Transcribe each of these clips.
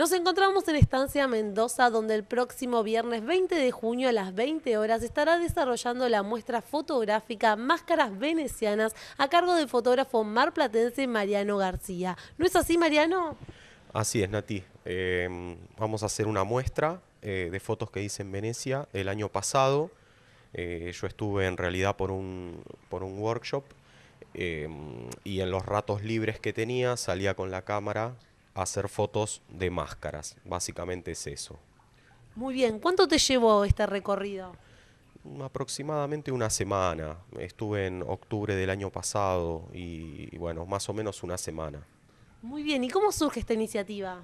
Nos encontramos en Estancia Mendoza, donde el próximo viernes 20 de junio a las 20 horas estará desarrollando la muestra fotográfica Máscaras Venecianas a cargo del fotógrafo marplatense Mariano García. ¿No es así, Mariano? Así es, Nati. Em, vamos a hacer una muestra eh, de fotos que hice en Venecia el año pasado. Eh, yo estuve en realidad por un, por un workshop em, y en los ratos libres que tenía salía con la cámara hacer fotos de máscaras. Básicamente es eso. Muy bien, ¿cuánto te llevó este recorrido? Aproximadamente una semana. Estuve en octubre del año pasado y, bueno, más o menos una semana. Muy bien, ¿y cómo surge esta iniciativa?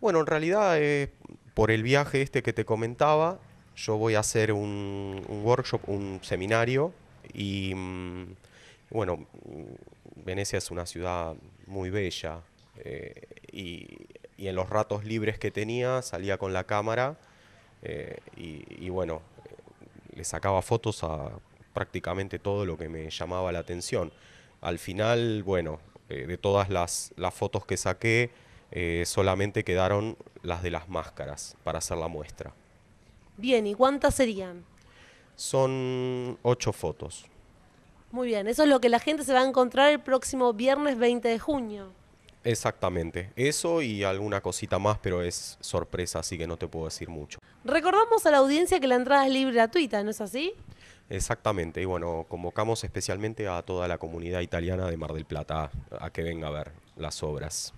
Bueno, en realidad eh, por el viaje este que te comentaba, yo voy a hacer un, workshop, un seminario y mm, bueno, Venecia es una ciudad muy bella, eh, y, en los ratos libres que tenía salía con la cámara eh, y, bueno, le sacaba fotos a prácticamente todo lo que me llamaba la atención. Al final, bueno, eh, de todas las, las, fotos que saqué, solamente quedaron las de las máscaras para hacer la muestra. Bien, ¿y cuántas serían? Son ocho fotos. Muy bien, eso es lo que la gente se va a encontrar el próximo viernes 20 de junio. Exactamente, eso y alguna cosita más, pero es sorpresa, así que no te puedo decir mucho. Recordamos a la audiencia que la entrada es libre y gratuita, ¿no es así? Exactamente, y bueno, convocamos especialmente a toda la comunidad italiana de Mar del Plata a que venga a ver las obras.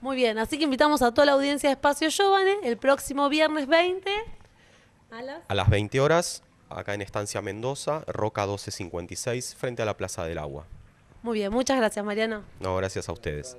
Muy bien, así que invitamos a toda la audiencia de Espacio Giovane el próximo viernes 20 a las, a las 20 horas, acá en Estancia Mendoza, Roca 1256, frente a la Plaza del Agua. Muy bien, muchas gracias Mariano. No, gracias a ustedes.